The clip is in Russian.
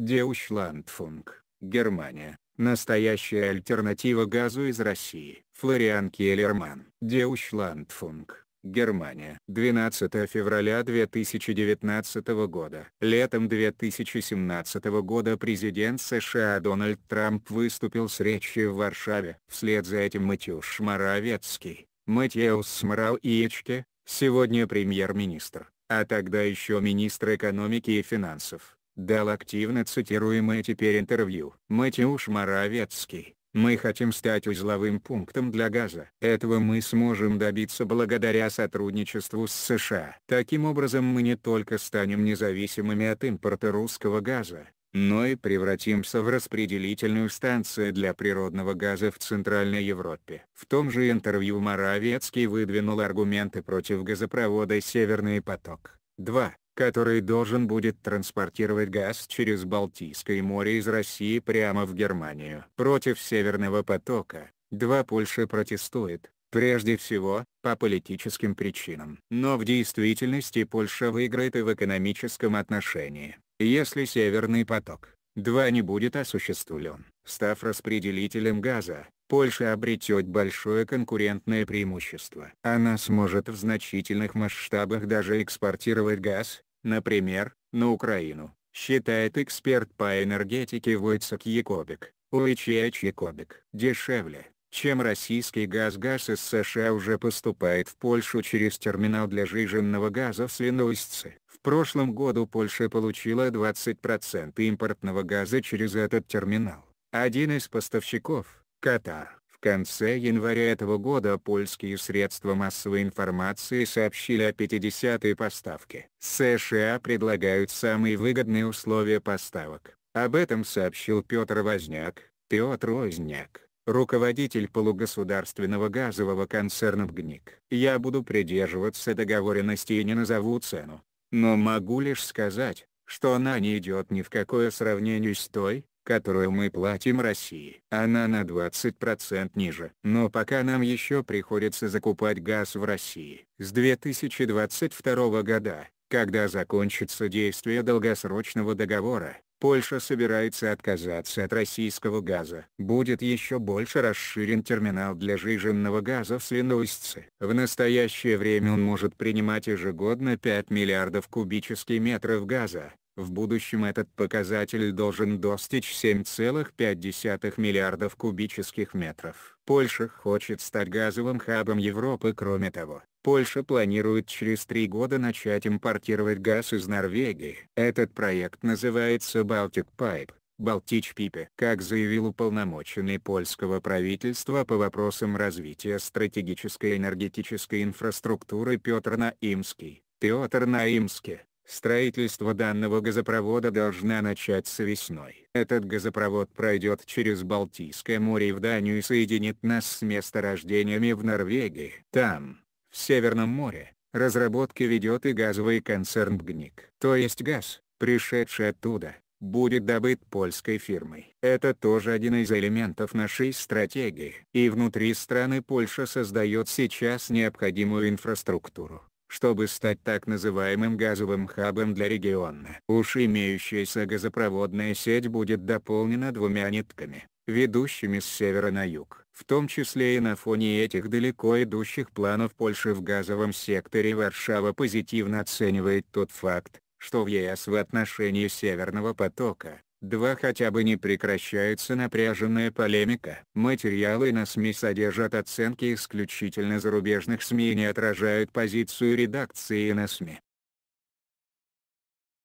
Деушландфунг, Германия. Настоящая альтернатива газу из России. Флориан Келлерман. Деушландфунг, Германия. 12 февраля 2019 года. Летом 2017 года президент США Дональд Трамп выступил с речью в Варшаве. Вслед за этим Матюш Моравецкий, Матеус Мрау сегодня премьер-министр, а тогда еще министр экономики и финансов, дал активно цитируемое теперь интервью. Матеуш Моравецкий. Мы хотим стать узловым пунктом для газа. Этого мы сможем добиться благодаря сотрудничеству с США. Таким образом мы не только станем независимыми от импорта русского газа, но и превратимся в распределительную станцию для природного газа в Центральной Европе. В том же интервью Моравецкий выдвинул аргументы против газопровода «Северный поток». 2 который должен будет транспортировать газ через Балтийское море из России прямо в Германию. Против «Северного потока» два Польша протестует, прежде всего, по политическим причинам. Но в действительности Польша выиграет и в экономическом отношении, если «Северный поток» 2 не будет осуществлен. Став распределителем газа, Польша обретет большое конкурентное преимущество. Она сможет в значительных масштабах даже экспортировать газ, Например, на Украину, считает эксперт по энергетике Войцек Якобик, Уичеч Якобик. Дешевле, чем российский газ-газ из США уже поступает в Польшу через терминал для жиженного газа в Свинуистце. В прошлом году Польша получила 20% импортного газа через этот терминал. Один из поставщиков – Катар конце января этого года польские средства массовой информации сообщили о 50-й поставке. США предлагают самые выгодные условия поставок. Об этом сообщил Петр Возняк. Петр Возняк, руководитель полугосударственного газового концерна «Гник». Я буду придерживаться договоренности и не назову цену. Но могу лишь сказать, что она не идет ни в какое сравнение с той, которую мы платим России. Она на 20% ниже. Но пока нам еще приходится закупать газ в России. С 2022 года, когда закончится действие долгосрочного договора, Польша собирается отказаться от российского газа. Будет еще больше расширен терминал для жиженного газа в Свинуйсце. В настоящее время он может принимать ежегодно 5 миллиардов кубических метров газа, в будущем этот показатель должен достичь 7,5 миллиардов кубических метров. Польша хочет стать газовым хабом Европы. Кроме того, Польша планирует через три года начать импортировать газ из Норвегии. Этот проект называется Baltic Pipe. Балтич Пипе. Как заявил уполномоченный польского правительства по вопросам развития стратегической энергетической инфраструктуры Петр Наимский, Петр Наимский, Строительство данного газопровода должна начаться весной. Этот газопровод пройдет через Балтийское море и в Данию и соединит нас с месторождениями в Норвегии. Там, в Северном море, разработки ведет и газовый концерн «Бгник». То есть газ, пришедший оттуда, будет добыт польской фирмой. Это тоже один из элементов нашей стратегии. И внутри страны Польша создает сейчас необходимую инфраструктуру чтобы стать так называемым газовым хабом для региона. Уж имеющаяся газопроводная сеть будет дополнена двумя нитками, ведущими с севера на юг. В том числе и на фоне этих далеко идущих планов Польши в газовом секторе Варшава позитивно оценивает тот факт, что в ЕС в отношении Северного потока, 2 хотя бы не прекращается напряженная полемика. Материалы на СМИ содержат оценки исключительно зарубежных СМИ и не отражают позицию редакции на СМИ.